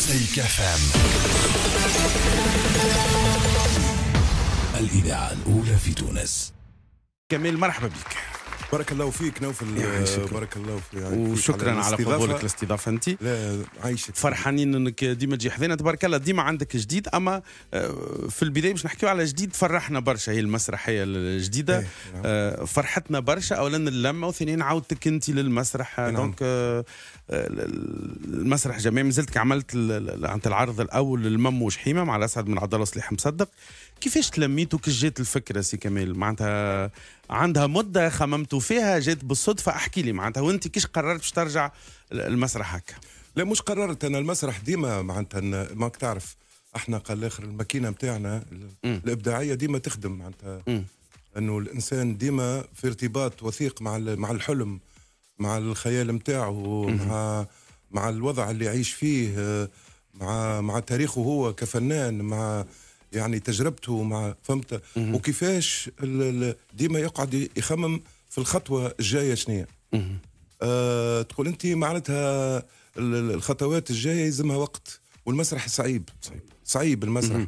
مزيكا فام الإذاعة الأولى في تونس كمال مرحبا بك بارك الله فيك نوفل بارك الله فيك يعني وشكرا على, قبولك الاستضافه انت لا عايشك فرحانين انك ديما تجي حذينا تبارك الله ديما عندك جديد اما آه، في البدايه باش نحكيو على جديد فرحنا برشا هي المسرحيه الجديده إيه، نعم. آه، فرحتنا برشا اولا اللمه وثانيا عودتك انت للمسرح إيه، نعم. دونك آه، المسرح جميع مازلتك عملت العرض الاول للمم وشحيمه مع الاسعد من عبد الله صليح مصدق كيفاش تلميت وكيف جات الفكره سي كمال معناتها عندها مده خممتوا فيها جات بالصدفه احكي لي معناتها وانت كيش قررت باش ترجع المسرح هكا لا مش قررت انا المسرح ديما معناتها ماك تعرف احنا قال الاخر الماكينه نتاعنا الابداعيه ديما تخدم معناتها انه الانسان ديما في ارتباط وثيق مع مع الحلم مع الخيال نتاعو مع مع الوضع اللي يعيش فيه مع مع تاريخه هو كفنان مع يعني تجربته مع فهمت وكيفاش ديما يقعد يخمم في الخطوه الجايه شنو آه تقول انت معناتها الخطوات الجايه يلزمها وقت والمسرح صعيب صعيب, صعيب المسرح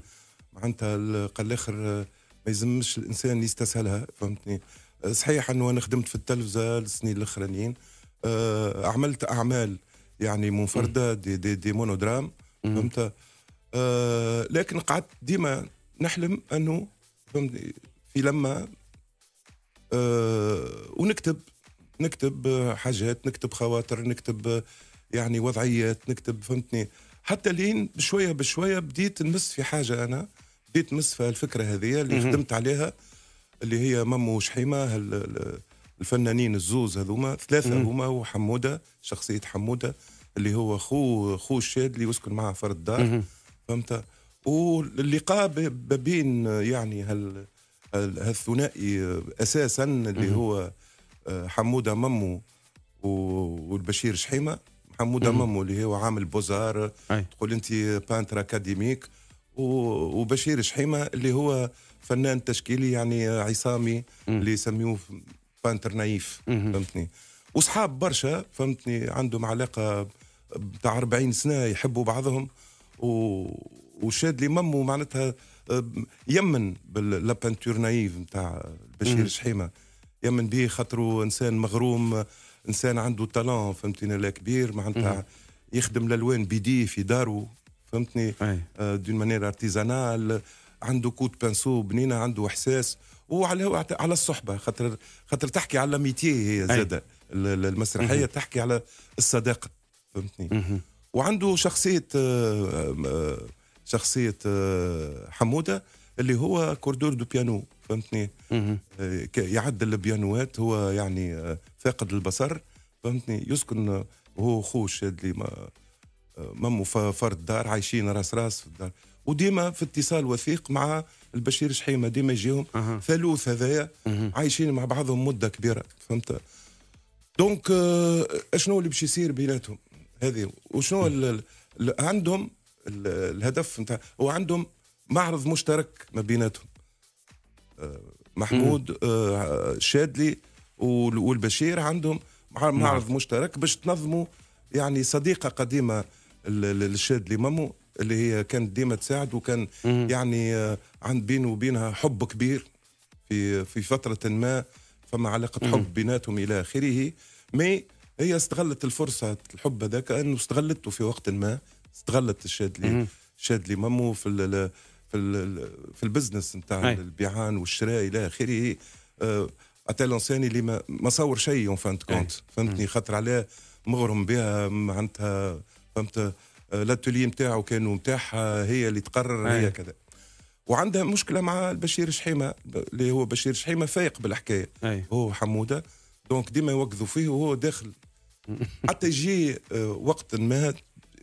معناتها قال الاخر ما يلزمش الانسان يستسهلها فهمتني آه، صحيح انه انا خدمت في التلفزه السنين الاخرانيين آه عملت اعمال يعني منفرده دي دي, دي مونودرام فهمت آه، لكن قعدت ديما نحلم انه فهمتني في لما آه ونكتب نكتب حاجات نكتب خواطر نكتب يعني وضعيات نكتب فهمتني حتى لين بشويه بشويه بديت نمس في حاجه انا بديت نمس في الفكره هذه اللي خدمت عليها اللي هي مامو وشحيمه الفنانين الزوز هذوما ثلاثه هما وحموده شخصيه حموده اللي هو خو خو الشاد اللي يسكن معها فرد الدار فهمت واللقاء بين يعني هال هالثنائي اساسا اللي هو آه، حموده ممو والبشير شحيمه حموده ممو اللي هو عامل بوزار تقول انت بانتر اكاديميك وبشير شحيمه اللي هو فنان تشكيلي يعني عصامي اللي يسميوه بانتر نايف فهمتني وصحاب برشا فهمتني عندهم علاقه بتاع 40 سنه يحبوا بعضهم وشاد لي ممو معناتها آه، يمن باللابانتور نايف نتاع بشير شحيمه يمن به خاطرو انسان مغروم انسان عنده تالون فهمتني لا كبير معناتها يخدم الالوان بيدي في دارو فهمتني دون مانيير ارتيزانال عنده كوت بانسو بنينه عنده احساس وعلى على الصحبه خاطر خاطر تحكي على ميتيه هي زاده المسرحيه تحكي على الصداقه فهمتني وعنده شخصيه آه، آه، شخصيه آه، حموده اللي هو كوردور دو بيانو فهمتني يعدل البيانوات هو يعني فاقد البصر فهمتني يسكن وهو خوش الشاد اللي ممو فرد دار عايشين راس راس في الدار وديما في اتصال وثيق مع البشير شحيمه ديما يجيهم أه. ثالوث هذايا أه. عايشين مع بعضهم مده كبيره فهمت دونك اشنو اللي باش يصير بيناتهم هذه وشنو عندهم الهدف نتاع وعندهم معرض مشترك ما بيناتهم آه، محمود آه، شادلي والبشير عندهم نعم. معرض مشترك باش تنظموا يعني صديقه قديمه للشادلي مامو اللي هي كانت ديما تساعد وكان يعني آه، عند بينه وبينها حب كبير في في فتره ما فما علاقه حب بيناتهم الى اخره مي هي استغلت الفرصه الحب هذاك انه استغلته في وقت ما استغلت الشادلي الشادلي مامو في الـ في الـ في البزنس نتاع البيعان والشراء الى اخره آه، اتى لونساني اللي ما, صور شيء اون فانت كونت فهمتني خاطر عليه مغرم بها معناتها فهمت لاتولي آه، نتاعو كانوا نتاعها آه، هي اللي تقرر هي كذا وعندها مشكله مع البشير شحيمه اللي هو بشير شحيمه فايق بالحكايه هو حموده دونك ديما يوقظوا فيه وهو داخل حتى يجي آه، وقت ما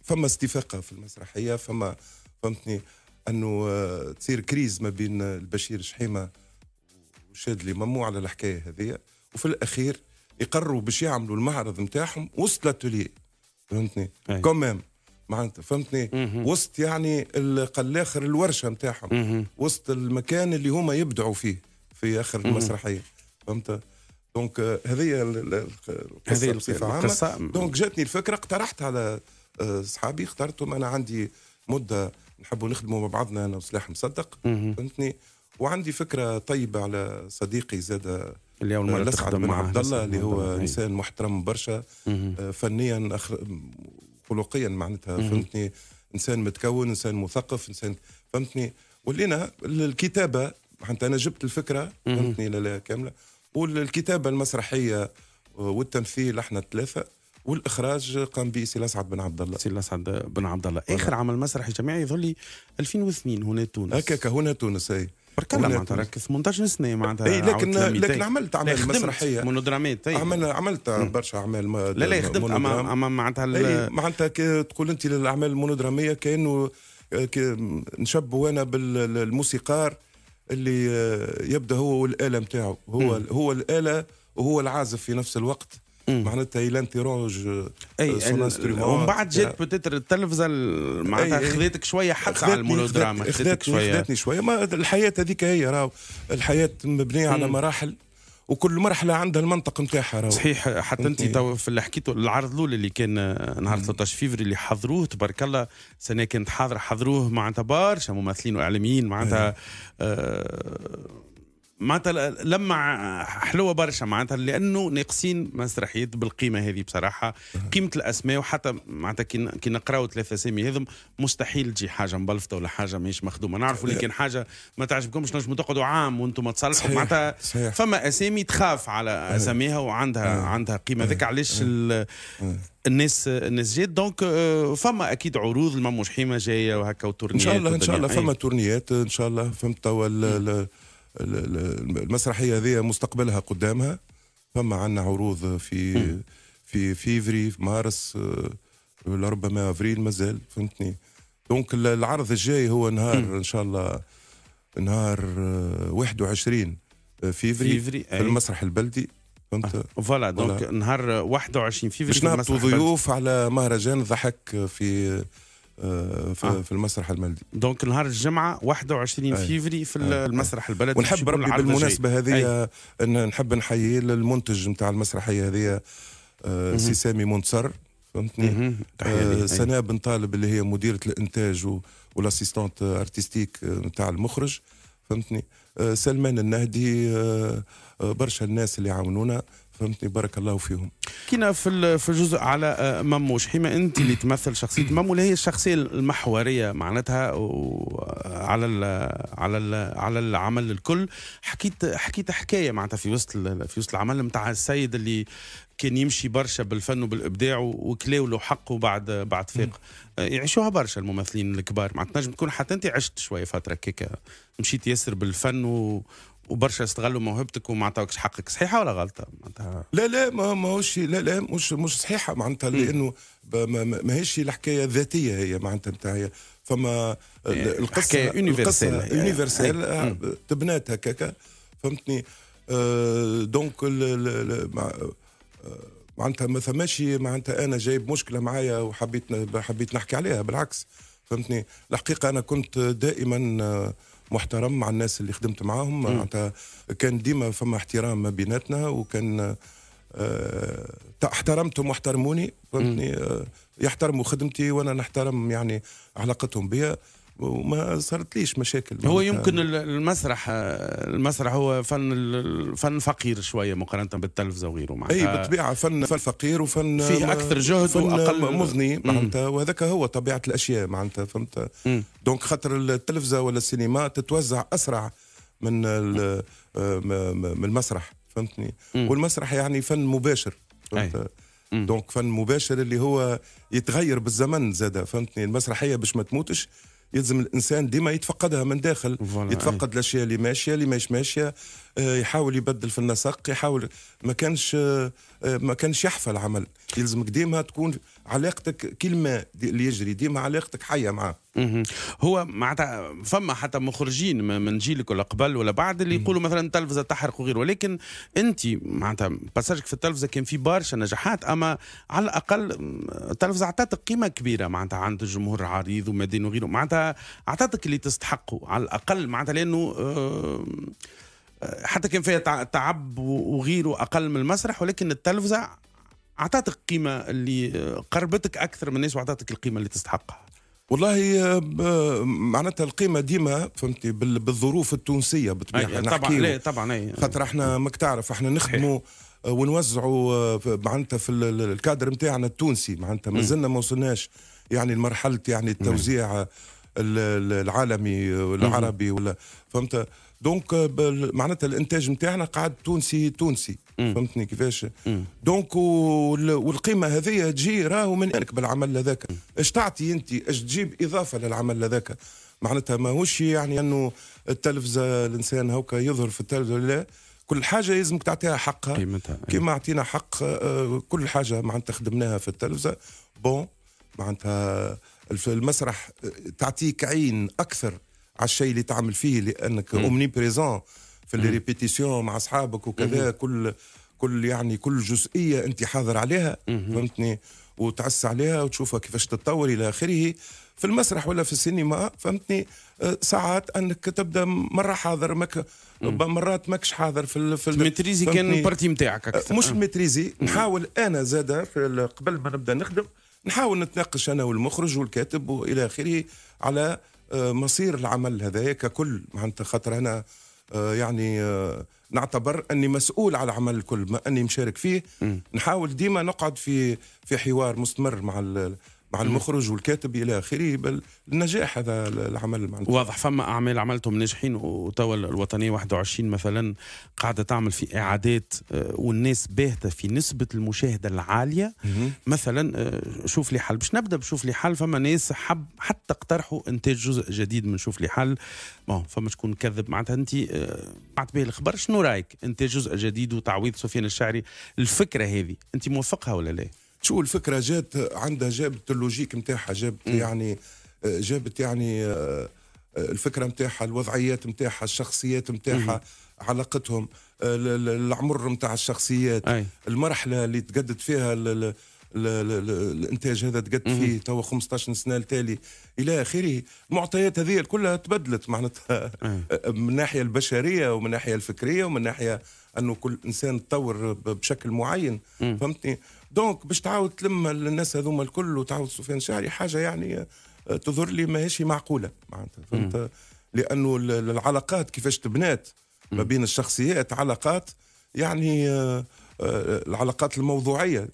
فما استفاقه في المسرحيه فما فهمتني انه آه، تصير كريز ما بين البشير شحيمه وشادلي مامو على الحكايه هذه وفي الاخير يقرروا باش يعملوا المعرض نتاعهم وسط لاتولي فهمتني كومام معناتها فهمتني وسط يعني الاخر الورشه نتاعهم وسط المكان اللي هما يبدعوا فيه في اخر المسرحيه فهمت دونك آه، هذه هذه بصفه عامه دونك جاتني الفكره اقترحت على اصحابي آه، اخترتهم انا عندي مده نحبوا نخدموا مع بعضنا انا وسلاح مصدق فهمتني وعندي فكره طيبه على صديقي زاد آه، اللي اول مره تخدم مع عبد الله اللي هو هي. انسان محترم برشا فنيا خلقيا معناتها فهمتني انسان متكون انسان مثقف انسان فهمتني ولينا الكتابه حتى انا جبت الفكره فهمتني كامله والكتابة المسرحية آه، والتمثيل احنا الثلاثة والاخراج قام به سي الاسعد بن عبد الله سي الاسعد بن عبد الله اخر عمل مسرحي جماعي يظل لي 2002 هنا تونس هكاك هنا تونس اي برك الله معناتها راك 18 سنه معناتها اي لكن لكن عملت اعمال مسرحيه مونودرامات اي عمل عملت برشا اعمال لا لا خدمت اما اما معناتها معناتها تقول انت للاعمال المونودراميه كانه آه، نشبوا انا بالموسيقار اللي آه، يبدا هو والاله نتاعو هو هو الاله وهو العازف في نفس الوقت آه، يعني آه. معناتها اي لانتيروج اي ومن بعد جات بتتر التلفزه معناتها خذيتك شويه حتى على المولودراما خذيتك شويه خذيتني شويه ما الحياه هذيك هي راهو الحياه مبنيه على مراحل وكل مرحله عندها المنطق نتاعها راهو صحيح حتى انت تو في اللي حكيته العرض الاول اللي كان نهار 13 فيفري اللي حضروه تبارك الله سنه كانت حاضره حضروه معناتها برشا ممثلين واعلاميين معناتها آه، معناتها لما حلوه برشا معناتها لانه ناقصين مسرحيات بالقيمه هذه بصراحه قيمه الاسماء وحتى معناتها كي نقراو ثلاث اسامي هذم مستحيل تجي حاجه مبلفطه ولا حاجه ماهيش مخدومه نعرفوا اللي أه. كان حاجه ما تعجبكمش نجموا تقعدوا عام وانتم تصلحوا معناتها فما اسامي تخاف على أه. اساميها وعندها أه. عندها قيمه ذاك علاش الناس الناس جات دونك فما اكيد عروض المموش حيمه جايه وهكا وتورنيات ان شاء الله ان شاء الله فما تورنيات ان شاء الله فهمت توا المسرحيه هذه مستقبلها قدامها فما عندنا عروض في في فيفري في مارس آه، لربما افريل مازال فهمتني دونك العرض الجاي هو نهار ان شاء الله نهار 21 آه، آه، فيفري, فيفري في المسرح البلدي فهمت فوالا دونك نهار 21 فيفري باش نهبطوا ضيوف على مهرجان الضحك في آه، في, آه. في المسرح البلدي دونك نهار الجمعه 21 أي. فيفري في أي. المسرح البلدي ونحب ربي بالمناسبه هذه نحب نحيي للمنتج نتاع المسرحيه هذه آه، سي سامي منتصر فهمتني آه سناء بن طالب اللي هي مديره الانتاج والاسيستونت ارتستيك آه، نتاع المخرج فهمتني آه سلمان النهدي برشا الناس اللي عاونونا فهمتني بارك الله فيهم كنا في في الجزء على آه، مموش حما انت اللي تمثل شخصيه مامو اللي هي الشخصيه المحوريه معناتها على الـ على الـ على العمل الكل حكيت حكيت حكايه معناتها في وسط في وسط العمل نتاع السيد اللي كان يمشي برشا بالفن وبالابداع وكلاو له حقه بعد بعد فاق آه، يعيشوها برشا الممثلين الكبار معناتها تنجم تكون حتى انت عشت شويه فتره كيكا مشيت ياسر بالفن و وبرشا استغلوا موهبتك وما عطاوكش حقك صحيحه ولا غلطه معناتها لا لا ما ماهوش لا لا مش مش صحيحه معناتها لانه ماهيش الحكايه الذاتيه هي معناتها نتاع هي فما يعني القصه القصه يونيفرسال آه، تبنات هكاك فهمتني آه، دونك آه، معناتها ما ثماش معناتها انا جايب مشكله معايا وحبيت حبيت نحكي عليها بالعكس فهمتني الحقيقه انا كنت دائما أه محترم مع الناس اللي خدمت معاهم معناتها كان ديما فما احترام ما بيناتنا وكان أه احترمتهم واحترموني فهمتني أه يحترموا خدمتي وانا نحترم يعني علاقتهم بيا وما صارت ليش مشاكل هو يمكن المسرح آه، المسرح هو فن فن فقير شويه مقارنه بالتلفزه وغيره معناتها اي بالطبيعه فن فن فقير وفن فيه آه، اكثر جهد فن واقل مغني معناتها وهذاك هو طبيعه الاشياء معناتها فهمت دونك خاطر التلفزه ولا السينما تتوزع اسرع من آه، من المسرح فهمتني والمسرح يعني فن مباشر فهمت دونك فن مباشر اللي هو يتغير بالزمن زاد فهمتني المسرحيه باش ما تموتش يلزم الانسان ديما يتفقدها من داخل يتفقد الاشياء اللي ماشيه اللي مش ماشيه آه، يحاول يبدل في النسق يحاول ما كانش آه، آه، ما كانش يحفى العمل يلزمك ديما تكون علاقتك كلمة اللي يجري ديما علاقتك حية معاه هو معناتها فما حتى مخرجين من جيلك ولا قبل ولا بعد اللي يقولوا مثلا التلفزه تحرق وغيره ولكن انت معناتها باساجك في التلفزه كان في برشا نجاحات اما على الاقل التلفزه اعطتك قيمه كبيره معناتها عند الجمهور العريض ومدين وغيره معناتها اعطتك اللي تستحقه على الاقل معناتها لانه آه حتى كان فيها تعب وغيره اقل من المسرح ولكن التلفزه اعطتك قيمه اللي قربتك اكثر من الناس واعطتك القيمه اللي تستحقها والله آه، معناتها القيمة ديما فهمتي بالظروف التونسية بطبيعة أيوة، طبعا لا إيه، طبعا أي. خاطر احنا ماك تعرف احنا نخدموا آه، ونوزعوا آه، معناتها في الكادر نتاعنا التونسي معناتها مازلنا ما وصلناش يعني لمرحلة يعني التوزيع العالمي العربي ولا فهمت دونك آه، معناتها الانتاج نتاعنا قاعد تونسي تونسي فهمتني كيفاش دونك والقيمه هذه تجي راهو من انك بالعمل هذاك اش تعطي انت اش تجيب اضافه للعمل هذاك معناتها ماهوش يعني انه التلفزه الانسان هوكا يظهر في التلفزه لا كل حاجه لازمك تعطيها حقها إيه. كيما كما اعطينا حق آه، كل حاجه معناتها خدمناها في التلفزه بون معناتها المسرح آه، تعطيك عين اكثر على الشيء اللي تعمل فيه لانك اومني بريزون في اللي ريبيتيسيون مع اصحابك وكذا كل كل يعني كل جزئيه انت حاضر عليها فهمتني وتعس عليها وتشوفها كيفاش تتطور الى اخره في المسرح ولا في السينما فهمتني آه، ساعات انك تبدا مره حاضر مك مرات ماكش حاضر في ال... في الميتريزي كان البارتي نتاعك آه، اكثر مش آه. ميتريزي نحاول انا زاده قبل ما نبدا نخدم نحاول نتناقش انا والمخرج والكاتب والى اخره على آه، مصير العمل هذايا ككل معناتها خاطر انا آه، يعني آه، نعتبر اني مسؤول على العمل الكل ما اني مشارك فيه م. نحاول ديما نقعد في في حوار مستمر مع مع المخرج والكاتب الى اخره بل النجاح هذا العمل معناتها واضح فما اعمال عملتهم ناجحين وتوا الوطنيه 21 مثلا قاعده تعمل في اعادات آه، والناس باهته في نسبه المشاهده العاليه مثلا آه، شوف لي حل باش نبدا بشوف لي حل فما ناس حب حتى اقترحوا انتاج جزء جديد من شوف لي حل ما فما شكون كذب معناتها انت آه، بعت به الخبر شنو رايك انتاج جزء جديد وتعويض سفيان الشعري الفكره هذه انت موافقها ولا لا؟ شو الفكره جات عندها جابت اللوجيك نتاعها يعني، آه، جابت يعني جابت آه، يعني آه، الفكره نتاعها الوضعيات نتاعها الشخصيات نتاعها علاقتهم العمر نتاع الشخصيات أي. المرحله اللي تقدت فيها الانتاج هذا تقد فيه توا 15 سنه التالي الى اخره المعطيات هذه كلها تبدلت معناتها من الناحيه البشريه ومن الناحيه الفكريه ومن ناحيه انه كل انسان تطور بشكل معين فهمتني دونك باش تعاود تلم الناس هذوما الكل وتعاود سفيان شعري حاجه يعني آه، تظهر لي ماهيش معقوله معناتها فهمت لانه العلاقات كيفاش تبنات ما بين الشخصيات علاقات يعني آه، آه، العلاقات الموضوعيه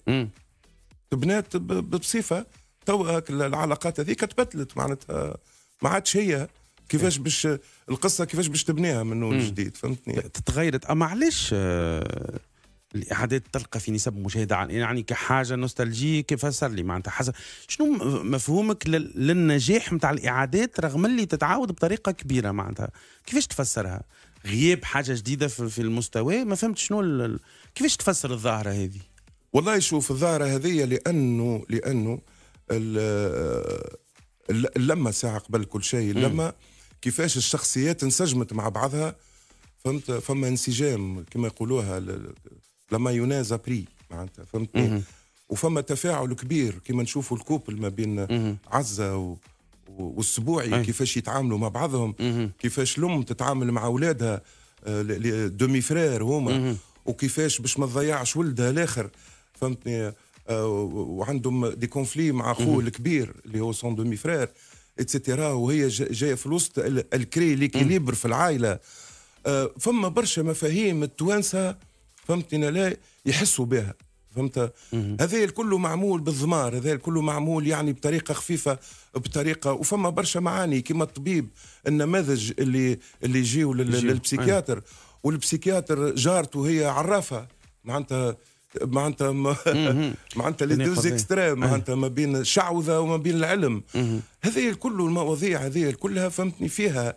تبنات بصفه تو العلاقات هذيك تبدلت معناتها ما عادش هي كيفاش إيه. باش القصه كيفاش باش تبنيها من جديد فهمتني تتغيرت اما علاش الاعادات تلقى في نسب مشاهده يعني كحاجه نوستالجيك فسر لي معناتها حسب شنو مفهومك للنجاح نتاع الاعادات رغم اللي تتعاود بطريقه كبيره معناتها كيفاش تفسرها غياب حاجه جديده في المستوى ما فهمت شنو ال... كيفاش تفسر الظاهره هذه والله شوف الظاهره هذه لانه لانه اللمه ساعه قبل كل شيء اللمه كيفاش الشخصيات انسجمت مع بعضها فهمت فما انسجام كما يقولوها لما يونازا بري معناتها فهمتني وفما تفاعل كبير كما نشوفوا الكوبل ما بين عزه و... والسبوعي كيفاش يتعاملوا مع بعضهم كيفاش الام تتعامل مع اولادها آه، دومي فرير هما وكيفاش باش ما تضيعش ولدها الاخر فهمتني آه، وعندهم دي كونفلي مع اخوه الكبير اللي هو سون دومي فرير اتسيتيرا وهي جايه في الوسط الكري ليكيليبر في العائله آه، فما برشا مفاهيم التوانسه فهمتني لا يحسوا بها فهمت هذا الكل معمول بالضمار هذا الكل معمول يعني بطريقه خفيفه بطريقه وفما برشا معاني كما الطبيب النماذج اللي اللي يجيو للبسيكياتر أيوة. والبسيكياتر جارته هي عرافه معناتها معناتها معناتها لي دوز اكستريم أيوة. معناتها ما بين الشعوذه وما بين العلم هذه كل المواضيع هذه كلها فهمتني فيها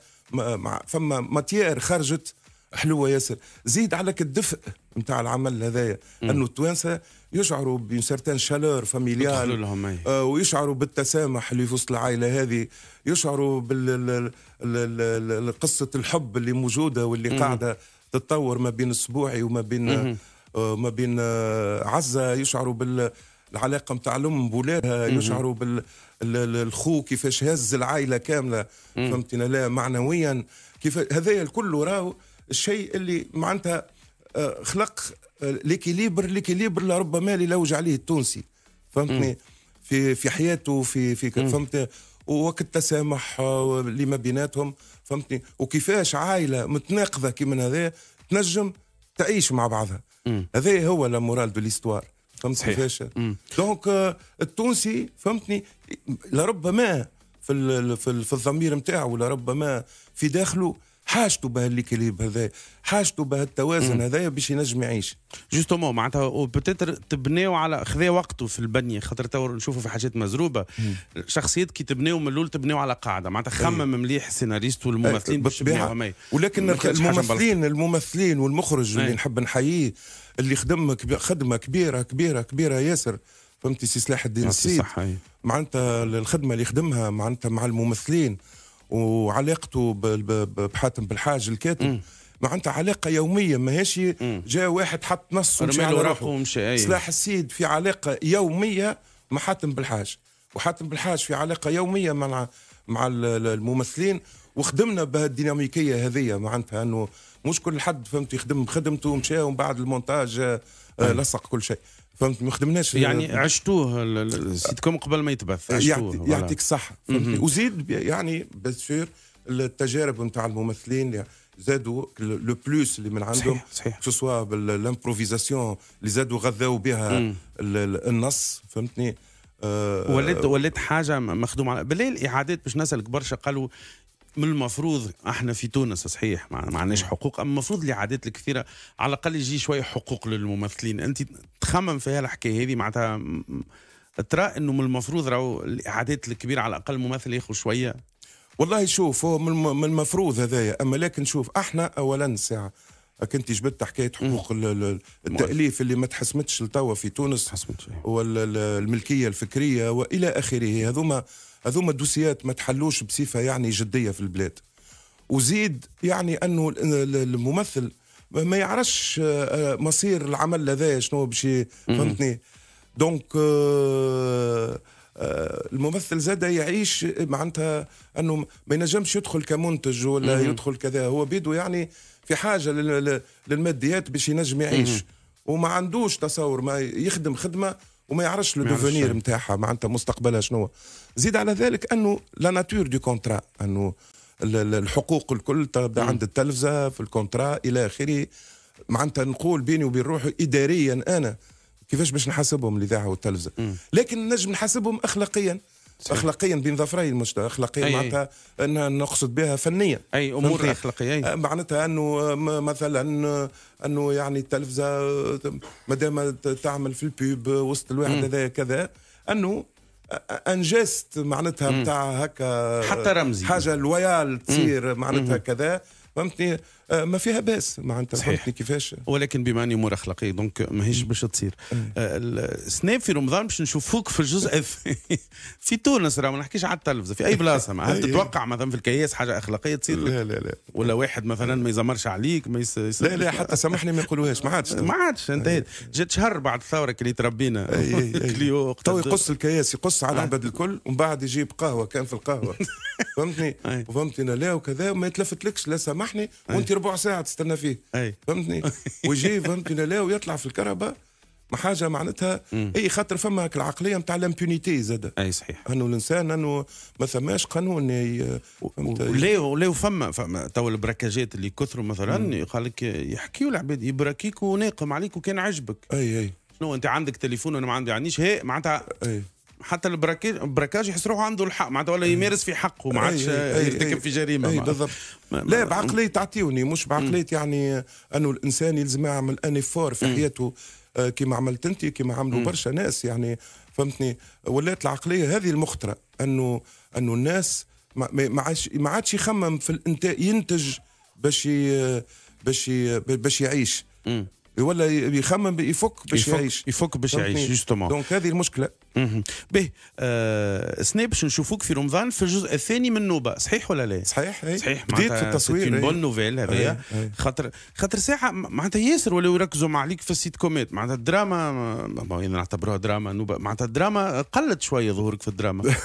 فما ماتيير خرجت حلوه ياسر زيد عليك الدفء نتاع العمل هذايا انه التوانسه يشعروا بسرتان شالور فاميليال آه ويشعروا بالتسامح اللي في وسط العائله هذه يشعروا بقصه الحب اللي موجوده واللي مم. قاعده تتطور ما بين السبوعي وما بين آه ما بين آه عزه يشعروا بال العلاقه نتاع الام بولادها يشعروا بالخو كيفاش هز العائله كامله فهمتني لا معنويا كيف هذايا الكل راهو الشيء اللي معناتها خلق ليكيليبر ليكيليبر لربما اللي لوج عليه التونسي فهمتني في في حياته في في فهمتني وقت التسامح آه، اللي ما بيناتهم فهمتني وكيفاش عائله متناقضه كيما هذا تنجم تعيش مع بعضها هذا هو لا مورال دو ليستوار فهمت كيفاش دونك آه، التونسي فهمتني لربما في في الضمير نتاعو لربما في داخله حاجته بهالكليب هذا حاجته بهالتوازن هذايا باش ينجم يعيش جوستومون معناتها وبتتر تبنيو على خذا وقته في البنيه خاطر تو نشوفوا في حاجات مزروبه شخصيات كي تبنيو من الاول تبنيو على قاعده معناتها خمم أيوة. مليح السيناريست والممثلين باش يبنيوها ولكن الممثلين الممثلين والمخرج اللي أيوة. نحب نحييه اللي خدم خدمه كبيره كبيره كبيره ياسر فهمتي سي سلاح الدين آه، السيد أيوة. معناتها الخدمه اللي خدمها معناتها مع الممثلين وعلاقته بحاتم بالحاج الكاتب معناتها علاقة يومية ماهيش جاء واحد حط نص ومشى على روحه أيوه. سلاح السيد في علاقة يومية مع حاتم بالحاج وحاتم بالحاج في علاقة يومية مع مع الممثلين وخدمنا بهالديناميكية هذه معناتها انه مش كل حد فهمت يخدم خدمته ومشى ومن بعد المونتاج آه، أيوه. لصق كل شيء فهمت ما خدمناش يعني عشتوه سيتكم قبل ما يتبث عشتوه يعطيك الصحه وزيد يعني بسور التجارب نتاع الممثلين زادوا لو بلوس اللي من عندهم صحيح صحيح سوسوا بالامبروفيزاسيون اللي زادوا غذاو بها النص فهمتني آه، ولد ولد حاجه مخدوم على بالليل الاعادات باش نسالك برشا قالوا من المفروض احنا في تونس صحيح ما عندناش نعم. حقوق اما المفروض لعادات الكثيره على الاقل يجي شويه حقوق للممثلين انت تخمم في هالحكايه هذه معناتها ترى انه من المفروض راهو الاعادات الكبيره على الاقل الممثل ياخذ شويه والله شوف هو من المفروض هذايا اما لكن شوف احنا اولا ساعه كنت جبت حكايه حقوق التاليف اللي ما تحسمتش لتوا في تونس إيه. والملكيه الفكريه والى اخره هذوما هذوما الدوسيات ما تحلوش بصفه يعني جديه في البلاد وزيد يعني انه الممثل ما يعرفش آه، آه، مصير العمل هذا شنو باش فهمتني دونك آه، الممثل زاد يعيش معناتها انه ما ينجمش يدخل كمنتج ولا يدخل كذا هو بيدو يعني في حاجه للماديات باش ينجم يعيش وما عندوش تصور ما يخدم خدمه وما يعرفش لو دوفونير نتاعها معناتها مستقبلها شنو زيد على ذلك انه لا ناتور دو كونترا انه الحقوق الكل عند التلفزه في الكونترا الى اخره معناتها نقول بيني وبين روحي اداريا انا كيفاش باش نحاسبهم الاذاعه والتلفزه لكن نجم نحاسبهم اخلاقيا اخلاقيا بين ظفري مش اخلاقيا معناتها انها نقصد بها فنيا اي امور اخلاقيه أه، معناتها انه مثلا انه يعني التلفزه مادام تعمل في البيب وسط الواحد هذا كذا انه انجست معناتها نتاع هكا حتى رمزي حاجه لويال تصير معناتها كذا فهمتني آه، ما فيها باس معناتها فهمتني كيفاش ولكن بما اني امور اخلاقيه دونك ماهيش باش تصير آه، السناب في رمضان باش نشوفوك في الجزء في تونس راه ما نحكيش على التلفزه في اي بلاصه ما هل تتوقع مثلا في الكياس حاجه اخلاقيه تصير لا لا لا ولا واحد مثلا ما يزمرش عليك ما يس... لا لا حتى سامحني ما يقولوهاش ما عادش ما عادش انتهت جات شهر بعد الثوره اللي تربينا كليو تو يقص الكياس يقص على العباد آه. الكل ومن بعد يجيب قهوه كان في القهوه فهمتني فهمتني لا وكذا ما يتلفتلكش لا سامحني وانت ربع ساعه تستنى فيه أي. فهمتني ويجي فهمتني لا ويطلع في الكهرباء ما حاجه معناتها اي خاطر فما هك العقليه نتاع لامبونيتي زادة اي صحيح انه الانسان انه ما ثماش قانون وليه وليه فما فما تو البراكاجات اللي كثروا مثلا قال لك يحكيوا العباد يبراكيك وناقم عليك وكان عجبك اي اي شنو انت عندك تليفون وانا ما عندي عنديش هي معناتها حتى البراكاج يحس روحه عنده الحق معناتها ولا يمارس في حقه ما عادش يرتكب في جريمه اي بالضبط لا بعقليه تعطيوني مش بعقليه يعني انه الانسان يلزم يعمل انيفور في حياته آه، كما عملت انت كما عملوا برشا ناس يعني فهمتني ولات العقليه هذه المخطره انه انه الناس ما عادش ما عادش يخمم في الانتاج ينتج باش باش باش يعيش ولا يخمم يفك باش يعيش يفك باش يعيش جوستومون دونك هذه المشكله به آه سناب باش نشوفوك في رمضان في الجزء الثاني من نوبه صحيح ولا لا؟ صحيح صحيح بديت في التصوير ايه؟ بون نوفيل هذايا خاطر خاطر ساعه معناتها ياسر ولاو يركزوا عليك في السيت كوميت معناتها الدراما ما نعتبروها دراما نوبه معناتها الدراما قلت شويه ظهورك في الدراما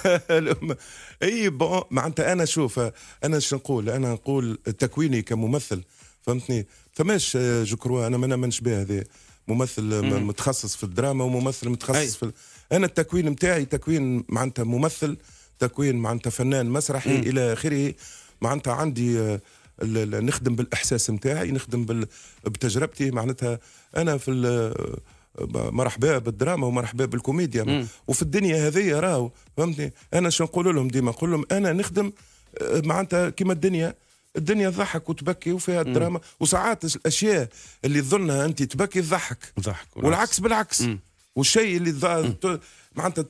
اي بون معناتها انا شوف انا شو نقول انا نقول تكويني كممثل فهمتني فماش آه، جو كروا انا ما نامنش به هذا ممثل متخصص في الدراما وممثل متخصص أي. في ال... انا التكوين نتاعي تكوين معناتها ممثل تكوين معناتها فنان مسرحي الى اخره معناتها عندي آه، نخدم بالاحساس نتاعي نخدم بال... بتجربتي معناتها انا في مرحبا بالدراما ومرحبا بالكوميديا مم. وفي الدنيا هذه راهو فهمتني انا شو نقول لهم ديما نقول لهم انا نخدم آه، معناتها كيما الدنيا الدنيا تضحك وتبكي وفيها الدراما وساعات الاشياء اللي تظنها انت تبكي تضحك تضحك والعكس بالعكس والشيء اللي معناتها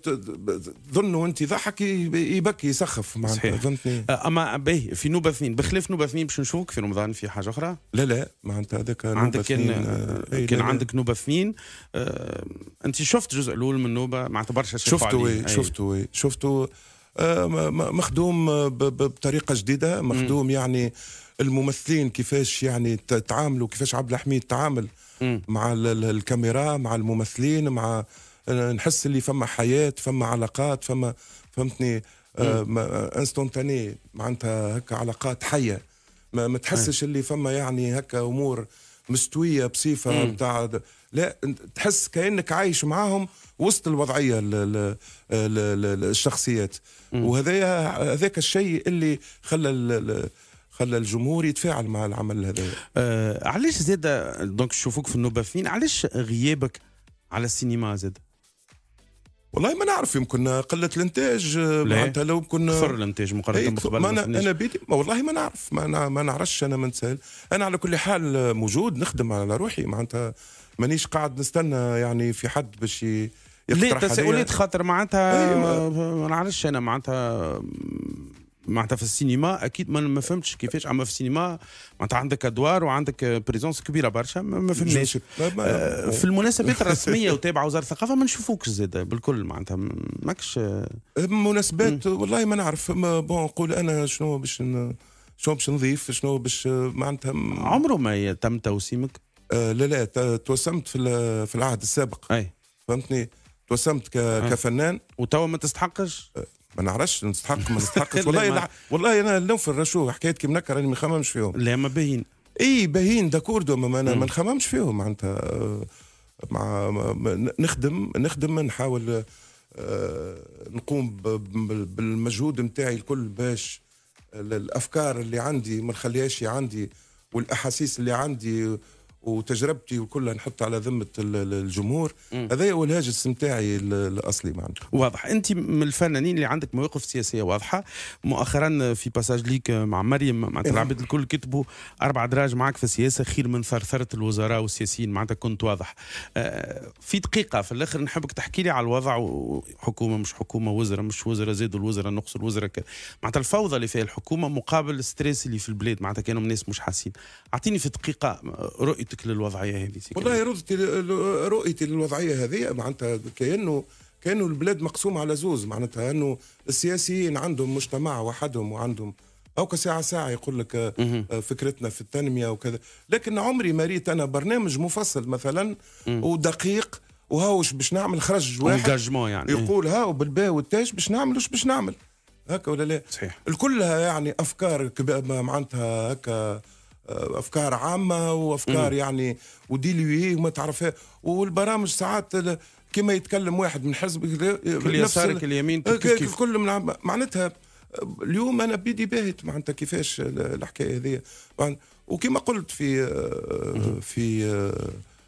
تظنوا انت ضحك يبكي يسخف معناتها فهمتني أه، اما به في نوبه اثنين بخلاف نوبه اثنين باش نشوفك في رمضان في حاجه اخرى لا لا معناتها هذاك عندك كان آه، كان إيه، عندك نوبه اثنين أه، انت شفت الجزء الاول من نوبه معناتها برشا شفته إيه، شفته إيه، شفته آه، مخدوم آه، بطريقه جديده مخدوم يعني الممثلين كيفاش يعني تعاملوا كيفاش عبد الحميد تعامل مع الكاميرا مع الممثلين مع آه، نحس اللي فما حياه فما علاقات فما فهمتني انستونتاني معناتها هكا علاقات حيه ما, ما تحسش اللي فما يعني هكا امور مستويه بصفه بتاع لا تحس كانك عايش معاهم وسط الوضعيه الـ الـ الـ الشخصيات وهذا هذاك الشيء اللي خلى خلى الجمهور يتفاعل مع العمل هذا آه علاش زاد دونك شوفوك في النوبه فين علاش غيابك على السينما زاد والله ما نعرف يمكن قله الانتاج آه، معناتها لو يمكن صفر آه، الانتاج مقارنه إيه، ما انا, أنا بيدي ما والله ما نعرف ما, أنا ما نعرفش انا ما نسال انا على كل حال آه، موجود نخدم على روحي معناتها مانيش قاعد نستنى يعني في حد باش ليه تساؤلات خاطر معناتها إيه، ما نعرفش انا معناتها معناتها في السينما اكيد ما فهمتش كيفاش اما في السينما معناتها عندك ادوار وعندك بريزونس كبيره برشا ما فهمناش آه، في المناسبات الرسميه وتابعه وزاره الثقافه ما نشوفوكش زاد بالكل معناتها ماكش مناسبات والله ما نعرف بون نقول انا شنو باش شنو باش نضيف شنو باش معناتها عمره ما تم توسيمك؟ آه، لا لا توسمت في في العهد السابق اي فهمتني توسمت أه. كفنان وتوا ما تستحقش ما نعرفش نستحق ما نستحقش والله والله انا نوفر شو حكايه كي منكر راني ما نخممش فيهم لا ما باين اي باهين داكوردو ما انا ما نخممش فيهم معناتها آه، مع نخدم نخدم نحاول آه، نقوم بالمجهود نتاعي الكل باش الافكار اللي عندي ما نخليهاش عندي والاحاسيس اللي عندي وتجربتي وكلها نحط على ذمه الجمهور هذا هو الهاجس نتاعي الاصلي معناتها واضح انت من الفنانين اللي عندك مواقف سياسيه واضحه مؤخرا في باساج ليك مع مريم معناتها العباد الكل كتبوا اربع دراج معك في السياسه خير من ثرثره الوزراء والسياسيين معناتها كنت واضح آه، في دقيقه في الاخر نحبك تحكي لي على الوضع حكومه مش حكومه وزراء مش وزراء زادوا الوزراء نقصوا الوزراء كذا معناتها الفوضى اللي فيها الحكومه مقابل الستريس اللي في البلاد معناتها كانوا ناس مش حاسين اعطيني في دقيقه آه، رؤيه رؤيتك للوضعيه هذه والله رؤيتي رؤيتي للوضعيه هذه معناتها كانه كانه البلاد مقسومه على زوز معناتها انه السياسيين عندهم مجتمع وحدهم وعندهم او ساعة ساعة يقول لك آه، فكرتنا في التنمية وكذا لكن عمري ما ريت أنا برنامج مفصل مثلا ودقيق وهاوش باش نعمل خرج واحد يعني. يقول هاو بالباء والتاج باش نعمل وش باش نعمل هكا ولا لا صحيح الكلها يعني أفكار معناتها هكا آه، افكار عامه وافكار مم. يعني وديليوي وما تعرفها والبرامج ساعات كما يتكلم واحد من حزب كل يسارك اليمين آه، كل من معناتها آه، اليوم انا بيدي باهت معناتها كيفاش الحكايه هذه وكما قلت في في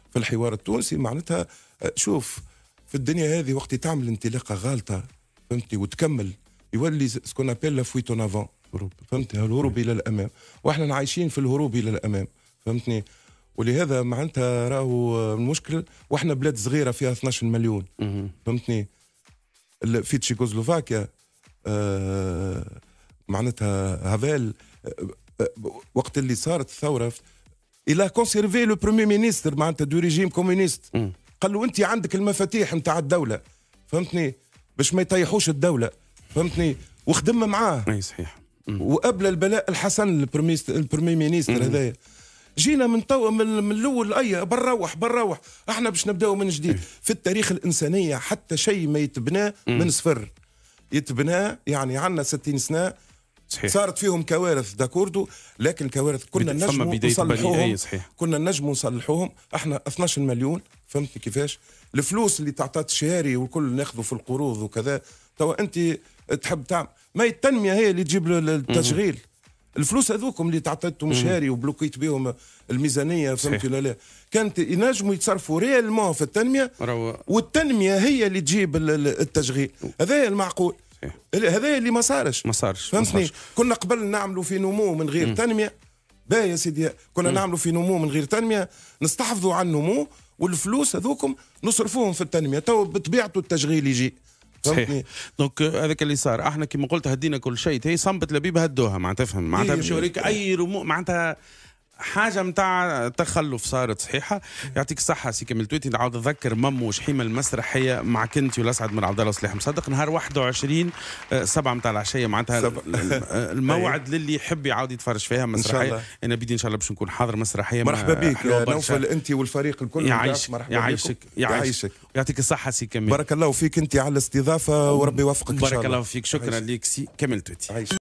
في الحوار التونسي معناتها شوف في الدنيا هذه وقت تعمل انطلاقه غالطه فهمتني وتكمل يولي سكون ابيل لا فويت اون افون الهروب فهمتني الهروب الى الامام واحنا عايشين في الهروب الى الامام فهمتني ولهذا معناتها راهو المشكل واحنا بلاد صغيره فيها 12 مليون فهمتني في تشيكوسلوفاكيا آه معناتها هافيل آه، آه، وقت اللي صارت الثوره الى كونسيرفي لو برومي مينيستر معناتها دو ريجيم كومونيست قال له انت عندك المفاتيح نتاع الدوله فهمتني باش ما يطيحوش الدوله فهمتني وخدم معاه اي صحيح وقبل البلاء الحسن البرمي مينيستر هذايا جينا من تو من الاول اي بنروح بنروح احنا باش نبداو من جديد إيه. في التاريخ الانسانيه حتى شيء ما يتبنى من صفر يتبنى يعني عندنا 60 سنه صحيح. صارت فيهم كوارث داكوردو لكن كوارث كنا نجم نصلحوهم آية، صحيح. كنا نجم نصلحوهم احنا 12 مليون فهمت كيفاش الفلوس اللي تعطات الشهاري والكل ناخذه في القروض وكذا توا انت تحب تعمل ما هي التنميه هي اللي تجيب التشغيل الفلوس هذوكم اللي تعطيتهم شهري وبلوكيت بهم الميزانيه فهمت ولا لا كانت ينجموا يتصرفوا ريالمون في التنميه روى. والتنميه هي اللي تجيب التشغيل هذا المعقول هذا اللي ما صارش ما صارش فهمتني كنا قبل نعملوا في نمو من غير تنميه باهي يا سيدي كنا نعملوا في نمو من غير تنميه نستحفظوا على النمو والفلوس هذوكم نصرفوهم في التنميه تو بطبيعته التشغيل يجي صحيح دونك آه، هذاك اللي صار احنا كما قلت هدينا كل شيء هي صنبت لبيب هدوها معناتها تفهم معناتها إيه، مش يوريك اي رموق معناتها حاجه نتاع تخلف صارت صحيحه يعطيك الصحه سي كامل تويتي نعاود نذكر مامو وشحيمه المسرحيه مع كنتي والاسعد من عبد الله صلاح مصدق نهار 21 7 نتاع العشيه معناتها الموعد أيوة. للي يحب يعاود يتفرج فيها مسرحيه انا بدي ان شاء الله باش نكون حاضر مسرحيه مرحبا بك نوفل انت والفريق الكل يعيشك يعيشك يعيشك يعطيك الصحه سي كامل بارك الله فيك انت على الاستضافه وربي يوفقك ان شاء الله بارك الله فيك شكرا ليك سي كامل تويتي